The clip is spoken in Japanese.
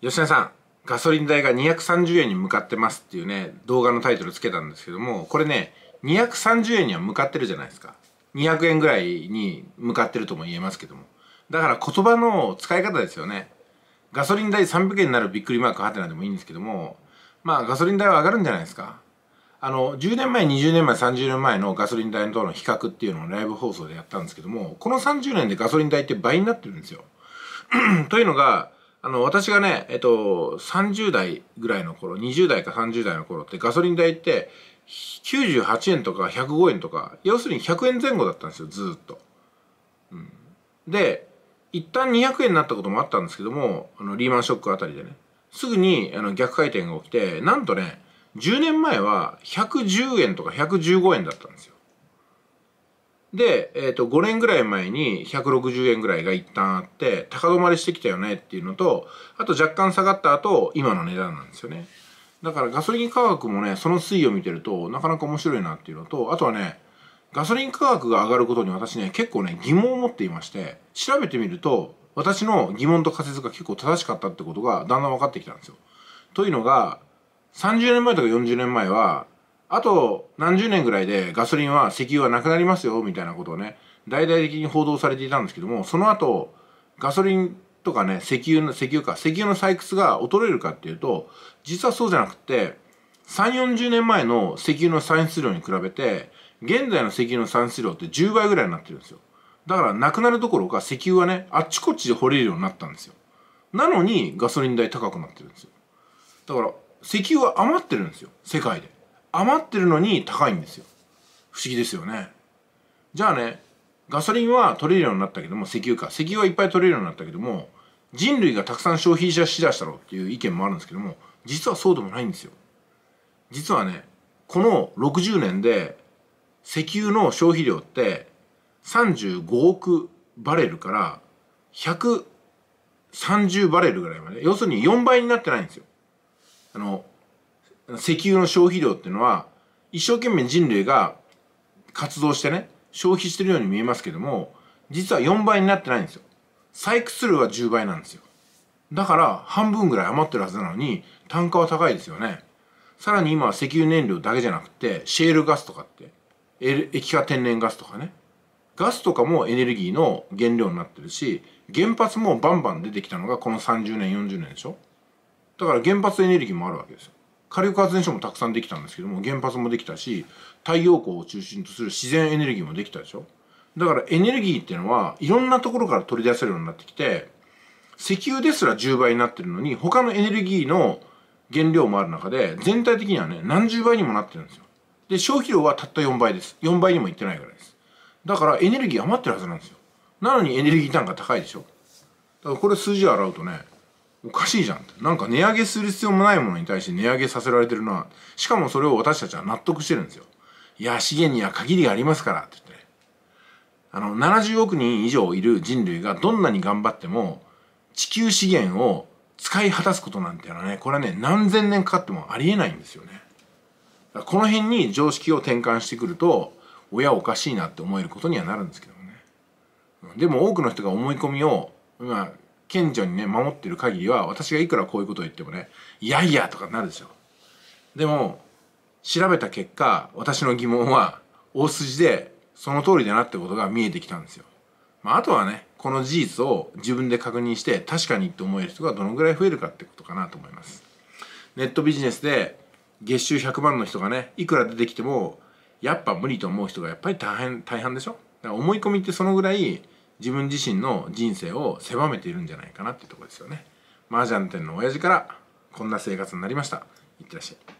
吉田さん、ガソリン代が230円に向かってますっていうね、動画のタイトルつけたんですけども、これね、230円には向かってるじゃないですか。200円ぐらいに向かってるとも言えますけども。だから言葉の使い方ですよね。ガソリン代300円になるびっくりマークハテナでもいいんですけども、まあガソリン代は上がるんじゃないですか。あの、10年前、20年前、30年前のガソリン代との比較っていうのをライブ放送でやったんですけども、この30年でガソリン代って倍になってるんですよ。というのが、あの、私がね、えっと、30代ぐらいの頃、20代か30代の頃ってガソリン代って98円とか105円とか、要するに100円前後だったんですよ、ずっと。うん、で、一旦200円になったこともあったんですけども、あの、リーマンショックあたりでね、すぐにあの逆回転が起きて、なんとね、10年前は110円とか115円だったんですよ。で、えっ、ー、と、5年ぐらい前に160円ぐらいが一旦あって、高止まりしてきたよねっていうのと、あと若干下がった後、今の値段なんですよね。だからガソリン価格もね、その推移を見てると、なかなか面白いなっていうのと、あとはね、ガソリン価格が上がることに私ね、結構ね、疑問を持っていまして、調べてみると、私の疑問と仮説が結構正しかったってことがだんだん分かってきたんですよ。というのが、30年前とか40年前は、あと何十年ぐらいでガソリンは石油はなくなりますよみたいなことをね大々的に報道されていたんですけどもその後ガソリンとかね石油の石油か石油の採掘が衰えるかっていうと実はそうじゃなくて3 4 0年前の石油の産出量に比べて現在の石油の産出量って10倍ぐらいになってるんですよだからなくなるどころか石油はねあっちこっちで掘れるようになったんですよなのにガソリン代高くなってるんですよだから石油は余ってるんですよ世界で余ってるのに高いんですよ不思議ですよねじゃあねガソリンは取れるようになったけども石油か石油はいっぱい取れるようになったけども人類がたくさん消費者しだしたろうっていう意見もあるんですけども実はそうでもないんですよ実はねこの60年で石油の消費量って35億バレルから130バレルぐらいまで要するに4倍になってないんですよあの石油の消費量っていうのは、一生懸命人類が活動してね、消費してるように見えますけども、実は4倍になってないんですよ。採掘量は10倍なんですよ。だから半分ぐらい余ってるはずなのに単価は高いですよね。さらに今は石油燃料だけじゃなくてシェールガスとかって、液化天然ガスとかね。ガスとかもエネルギーの原料になってるし、原発もバンバン出てきたのがこの30年、40年でしょだから原発エネルギーもあるわけですよ。火力発電所もたくさんできたんですけども原発もできたし太陽光を中心とする自然エネルギーもできたでしょだからエネルギーっていうのはいろんなところから取り出せるようになってきて石油ですら10倍になってるのに他のエネルギーの原料もある中で全体的にはね何十倍にもなってるんですよで消費量はたった4倍です4倍にもいってないぐらいですだからエネルギー余ってるはずなんですよなのにエネルギー単価高いでしょだからこれ数字を洗うとねおかしいじゃんなんか値上げする必要もないものに対して値上げさせられてるなしかもそれを私たちは納得してるんですよいや資源には限りがありますからって言ってねあの70億人以上いる人類がどんなに頑張っても地球資源を使い果たすことなんていうのはねこれはね何千年かかってもありえないんですよねこの辺に常識を転換してくると親おかしいなって思えることにはなるんですけどもねでも多くの人が思い込みを今賢者にね守ってる限りは私がいくらこういうことを言ってもね「いやいや」とかなるでしょでも調べた結果私の疑問は大筋でその通りだなってことが見えてきたんですよ、まあ、あとはねこの事実を自分で確認して確かにって思える人がどのぐらい増えるかってことかなと思いますネットビジネスで月収100万の人がねいくら出てきてもやっぱ無理と思う人がやっぱり大変大半でしょだから思い込みってそのぐらい自分自身の人生を狭めているんじゃないかなっていうとこですよね麻雀店の親父からこんな生活になりましたいってらっしゃい